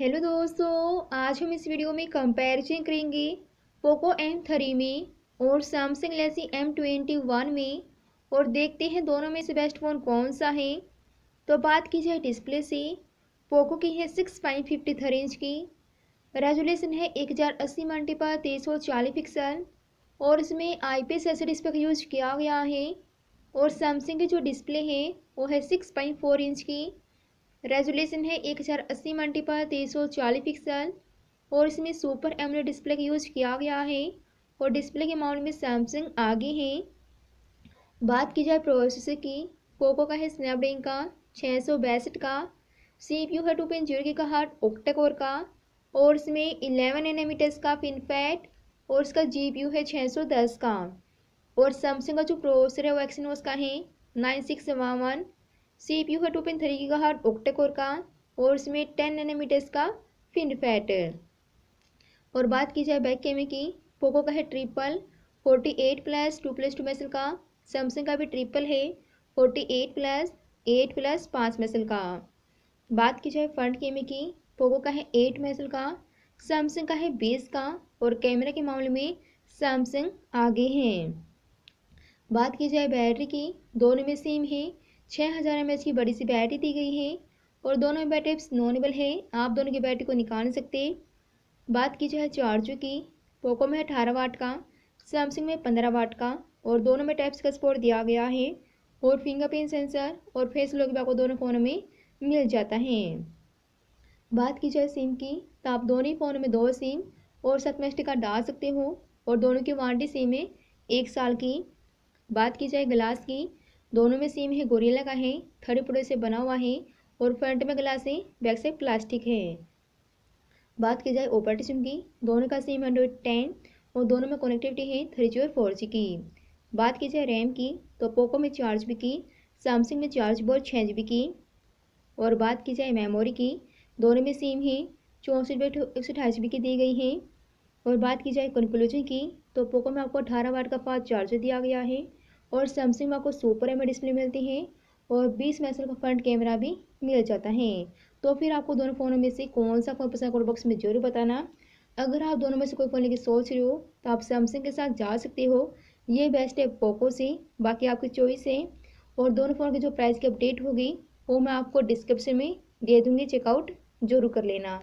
hello दोस्तों आज हम इस वीडियो में कंपैरिजन करेंगे पोको एम थ्री में और सैमसंग लेसी एम ट्वेंटी वन में और देखते हैं दोनों में से बेस्ट फ़ोन कौन सा है तो बात की जाए डिस्प्ले से पोको की है six point fifty three inch की रेजोल्यूशन है एक हज़ार अस्सी मल्टी पर तेईस सौ चालीस पिक्सल और इसमें आई पी एस का यूज किया गया है और सैमसंग की जो डिस्प्ले है वो है सिक्स पॉइंट फोर इंच की रेजोल्यूशन है एक हज़ार अस्सी मंटी पर तीन सौ चालीस पिक्सल और इसमें सुपर एमलेट डिस्प्ले का यूज़ किया गया है और डिस्प्ले के मामले में सैमसंग आगे हैं बात की जाए प्रोसेसर की पोको का है स्नैपड्रैगन का छः सौ बैसठ का सी पी यू है टू पॉइंट जीरो की का हार्ट ओक्टाकोर का और इसमें इलेवन एनामीटर्स का फिनफैट और इसका जी पी यू है छः सौ दस का और सैमसंग का जो प्रोसेसर है वो एक्सिनोस का है nine six one C U है टू पॉइंट थ्री की गहर ओक्टेकोर का और इसमें टेन नैनोमीटर्स का फिन फैट और बात की जाए बैक कैमरे की पोको का है triple forty eight plus two plus two मैसल का सैमसंग का भी ट्रिपल है forty eight plus eight plus पाँच मैसल का बात की जाए फ्रंट कैमरे की पोको का है एट मैसल का सैमसंग का है बीस का और कैमरा के मामले में सैमसंग आगे हैं बात की जाए बैटरी की दोनों में सेम है छः हज़ार एम की बड़ी सी बैटरी दी गई है और दोनों बैटरीज नॉनेबल हैं आप दोनों की बैटरी को निकाल नहीं सकते बात की जाए चार्जर की पोको में अठारह वाट का सैमसंग में पंद्रह वाट का और दोनों में टाइप्स का सपोर्ट दिया गया है और फिंगरप्रिंट सेंसर और फेस लॉक भी आपको दोनों फ़ोनों में मिल जाता है बात की जाए सिम की तो आप दोनों ही फ़ोन में दो सिम और साथ में स्टिकर डाल सकते हो और दोनों की वारंटी सिम है एक साल की बात की जाए ग्लास की दोनों में सेम है गोरेला का है थर्ड प्रोडक्ट से बना हुआ है और फ्रंट में ग्लास है बैक साइड प्लास्टिक है बात की जाए सिम की दोनों का सिम एंड्रॉइड टेन और दोनों में कनेक्टिविटी है थ्री जी और फोर जी की बात की जाए रैम की तो पोको में चार जी की सैमसंग में चार जी और छः जी की और बात की जाए मेमोरी की दोनों में सेम है चौंसठ बैठ एक सौ अठाईस जी की दी गई है और बात की जाए कंक्लूजन की तो पोको में आपको अठारह वाट का फास्ट चार्जर दिया गया है और सैमसंग में आपको सुपर एम डिस्प्ले मिलती है और बीस मेगा का फ्रंट कैमरा भी मिल जाता है तो फिर आपको दोनों फ़ोनों में से कौन सा फ़ोन पसंद कॉल बॉक्स में जरूर बताना अगर आप दोनों में से कोई फ़ोन लेके सोच रहे हो तो आप सैमसंग के साथ जा सकते हो ये बेस्ट है पोको से बाकी आपकी चॉइस है और दोनों फ़ोन की जो प्राइस की अपडेट होगी वो मैं आपको डिस्क्रिप्शन में दे दूँगी चेकआउट जरूर कर लेना